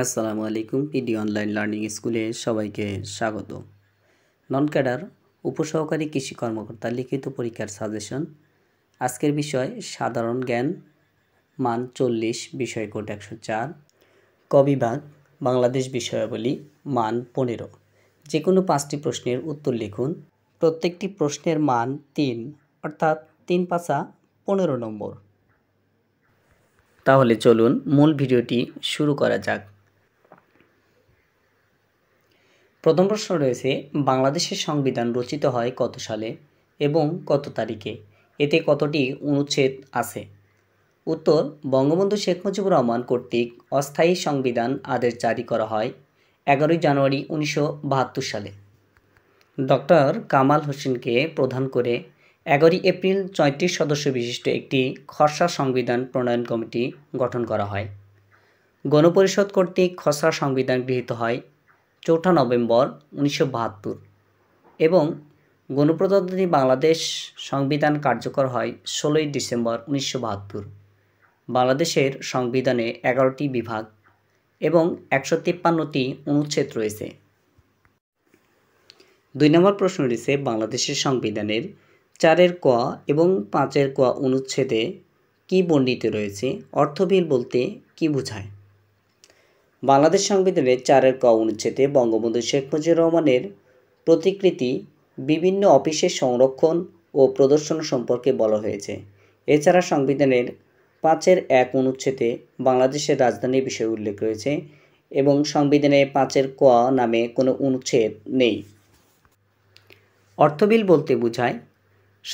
আসসালামু আলাইকুম PD online learning স্কুলে সবাইকে স্বাগত নন ক্যাডার উপসহকারী কৃষি কর্মকর্তা লিখিত পরীক্ষার সাজেশন আজকের বিষয় সাধারণ জ্ঞান মান চল্লিশ বিষয় কোড একশো চার কবিভাগ বাংলাদেশ বিষয়াবলী মান পনেরো যে কোনো পাঁচটি প্রশ্নের উত্তর লিখুন প্রত্যেকটি প্রশ্নের মান তিন অর্থাৎ তিন পাঁচা পনেরো নম্বর তাহলে চলুন মূল ভিডিওটি শুরু করা যাক প্রথম প্রশ্ন রয়েছে বাংলাদেশের সংবিধান রচিত হয় কত সালে এবং কত তারিখে এতে কতটি অনুচ্ছেদ আছে উত্তর বঙ্গবন্ধু শেখ মুজিবুর রহমান কর্তৃক অস্থায়ী সংবিধান আদেশ জারি করা হয় এগারোই জানুয়ারি উনিশশো সালে ডক্টর কামাল হোসেনকে প্রধান করে এগারোই এপ্রিল চৈত্রিশ সদস্য বিশিষ্ট একটি খসড়া সংবিধান প্রণয়ন কমিটি গঠন করা হয় গণপরিষদ কর্তৃক খসড়া সংবিধান গৃহীত হয় চৌঠা নভেম্বর উনিশশো এবং গণপ্রজাতন্ত্রী বাংলাদেশ সংবিধান কার্যকর হয় ষোলোই ডিসেম্বর উনিশশো বাংলাদেশের সংবিধানে এগারোটি বিভাগ এবং একশো তিপ্পান্নটি অনুচ্ছেদ রয়েছে দুই নম্বর প্রশ্ন রয়েছে বাংলাদেশের সংবিধানের চারের ক এবং পাঁচের ক অনুচ্ছেদে কি বর্ণিত রয়েছে অর্থবিল বলতে কি বোঝায় বাংলাদেশ সংবিধানের চারের ক অনুচ্ছেদে বঙ্গবন্ধু শেখ মুজিবুর রহমানের প্রতিকৃতি বিভিন্ন অফিসে সংরক্ষণ ও প্রদর্শন সম্পর্কে বলা হয়েছে এছাড়া সংবিধানের পাঁচের এক অনুচ্ছেদে বাংলাদেশের রাজধানী বিষয়ে উল্লেখ রয়েছে এবং সংবিধানে পাঁচের ক নামে কোনো অনুচ্ছেদ নেই অর্থবিল বলতে বোঝায়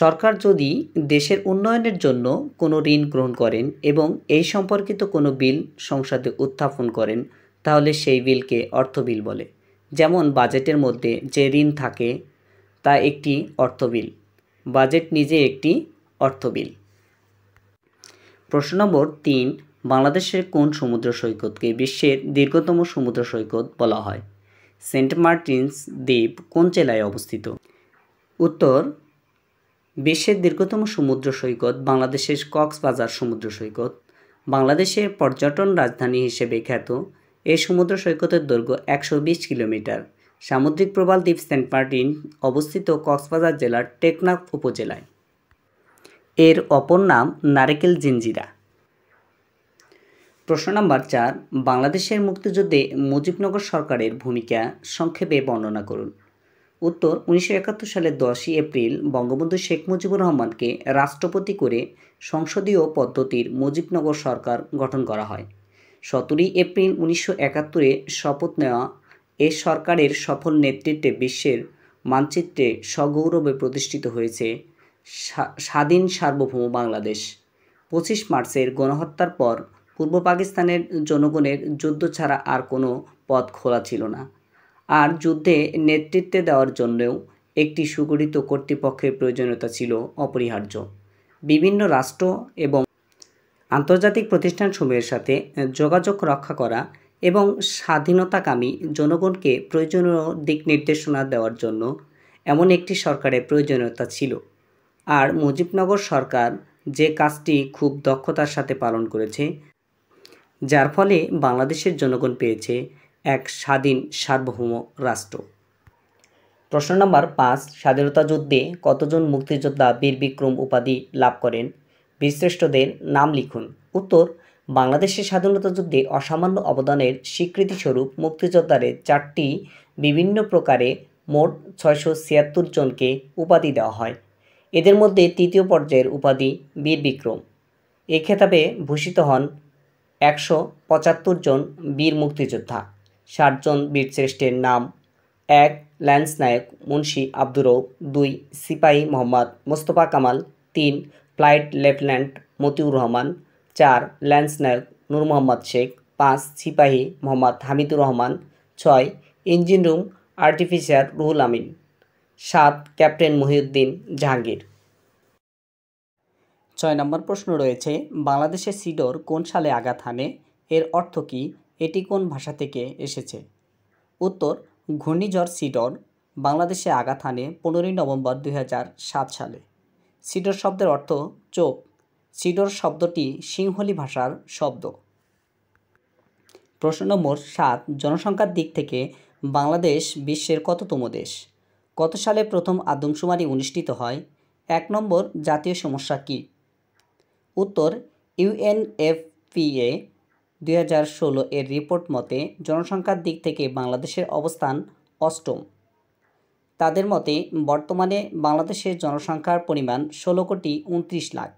সরকার যদি দেশের উন্নয়নের জন্য কোনো ঋণ গ্রহণ করেন এবং এই সম্পর্কিত কোনো বিল সংসদে উত্থাপন করেন তাহলে সেই বিলকে অর্থবিল বলে যেমন বাজেটের মধ্যে যে ঋণ থাকে তা একটি অর্থবিল বাজেট নিজে একটি অর্থবিল প্রশ্ন নম্বর তিন বাংলাদেশের কোন সমুদ্র সৈকতকে বিশ্বের দীর্ঘতম সমুদ্র সৈকত বলা হয় সেন্ট মার্টিনস দ্বীপ কোন জেলায় অবস্থিত উত্তর বিশ্বের দীর্ঘতম সমুদ্র সৈকত বাংলাদেশের কক্সবাজার সমুদ্র সৈকত বাংলাদেশের পর্যটন রাজধানী হিসেবে খ্যাত এই সমুদ্র সৈকতের দৈর্ঘ্য একশো বিশ কিলোমিটার সামুদ্রিক প্রবাল দ্বীপ সেন্ট মার্টিন অবস্থিত কক্সবাজার জেলার টেকনাফ উপজেলায় এর অপর নাম নারিকেল জিঞ্জিরা প্রশ্ন নাম্বার চার বাংলাদেশের মুক্তিযুদ্ধে মুজিবনগর সরকারের ভূমিকা সংক্ষেপে বর্ণনা করুন উত্তর উনিশশো সালের দশই এপ্রিল বঙ্গবন্ধু শেখ মুজিবুর রহমানকে রাষ্ট্রপতি করে সংসদীয় পদ্ধতির মুজিবনগর সরকার গঠন করা হয় সতেরোই এপ্রিল উনিশশো একাত্তরে শপথ নেওয়া এ সরকারের সফল নেতৃত্বে বিশ্বের মানচিত্রে সগৌরবে প্রতিষ্ঠিত হয়েছে স্বাধীন সার্বভৌম বাংলাদেশ পঁচিশ মার্চের গণহত্যার পর পূর্ব পাকিস্তানের জনগণের যুদ্ধ ছাড়া আর কোনো পথ খোলা ছিল না আর যুদ্ধে নেতৃত্বে দেওয়ার জন্যও একটি সুগঠিত কর্তৃপক্ষের প্রয়োজনীয়তা ছিল অপরিহার্য বিভিন্ন রাষ্ট্র এবং আন্তর্জাতিক প্রতিষ্ঠানসমূহের সাথে যোগাযোগ রক্ষা করা এবং স্বাধীনতাকামী জনগণকে প্রয়োজনীয় দিক নির্দেশনা দেওয়ার জন্য এমন একটি সরকারের প্রয়োজনীয়তা ছিল আর মুজিবনগর সরকার যে কাজটি খুব দক্ষতার সাথে পালন করেছে যার ফলে বাংলাদেশের জনগণ পেয়েছে এক স্বাধীন সার্বভৌম রাষ্ট্র প্রশ্ন নম্বর পাঁচ স্বাধীনতা যুদ্ধে কতজন মুক্তিযোদ্ধা বীর বিক্রম উপাধি লাভ করেন বীরশ্রেষ্ঠদের নাম লিখুন উত্তর বাংলাদেশের স্বাধীনতা যুদ্ধে অসামান্য অবদানের স্বীকৃতিস্বরূপ মুক্তিযোদ্ধারের চারটি বিভিন্ন প্রকারে মোট ছয়শো ছিয়াত্তর জনকে উপাধি দেওয়া হয় এদের মধ্যে তৃতীয় পর্যায়ের উপাধি বীর বিক্রম এ খেতাবে ভূষিত হন একশো পঁচাত্তর জন বীর মুক্তিযোদ্ধা ষাটজন বীরশ্রেষ্ঠের নাম এক ল্যান্স নায়ক মুন্সি আব্দুরৌ দুই সিপাহী মোহাম্মদ মোস্তফা কামাল তিন ফ্লাইট লেফটেন্যান্ট মতিউর রহমান চার ল্যান্স নায়ক নূর মোহাম্মদ শেখ পাঁচ সিপাহী মোহাম্মদ হামিদুর রহমান ছয় engine room artificial Ruhul Amin সাত ক্যাপ্টেন মহিউদ্দিন জাহাঙ্গীর ছয় নম্বর প্রশ্ন রয়েছে বাংলাদেশের সিডর কোন সালে আঘাত হানে এর অর্থ কি এটি কোন ভাষা থেকে এসেছে উত্তর ঘূর্ণিঝড় সিডর বাংলাদেশে আঘাত হানে পনেরোই নভেম্বর দুই সালে সিডর শব্দের অর্থ চোখ সিডর শব্দটি সিংহলি ভাষার শব্দ প্রশ্ন নম্বর সাত জনসংখ্যার দিক থেকে বাংলাদেশ বিশ্বের কততম দেশ কত সালে প্রথম আদমশুমারি অনুষ্ঠিত হয় এক নম্বর জাতীয় সমস্যা কী উত্তর ইউএনএফপিএ দুই এর রিপোর্ট মতে জনসংখ্যার দিক থেকে বাংলাদেশের অবস্থান অষ্টম তাদের মতে বর্তমানে বাংলাদেশের জনসংখ্যার পরিমাণ ষোলো কোটি উনত্রিশ লাখ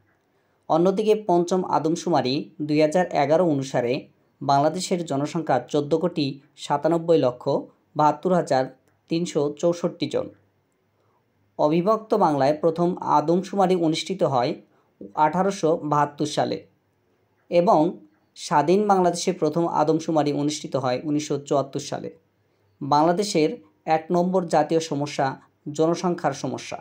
অন্যদিকে পঞ্চম আদমশুমারি দুই হাজার এগারো অনুসারে বাংলাদেশের জনসংখ্যা চোদ্দ কোটি সাতানব্বই লক্ষ বাহাত্তর হাজার তিনশো চৌষট্টি জন অবিভক্ত বাংলায় প্রথম আদমশুমারি অনুষ্ঠিত হয় আঠারোশো বাহাত্তর সালে এবং স্বাধীন বাংলাদেশে প্রথম আদমশুমারি অনুষ্ঠিত হয় উনিশশো সালে বাংলাদেশের এক নম্বর জাতীয় সমস্যা জনসংখ্যার সমস্যা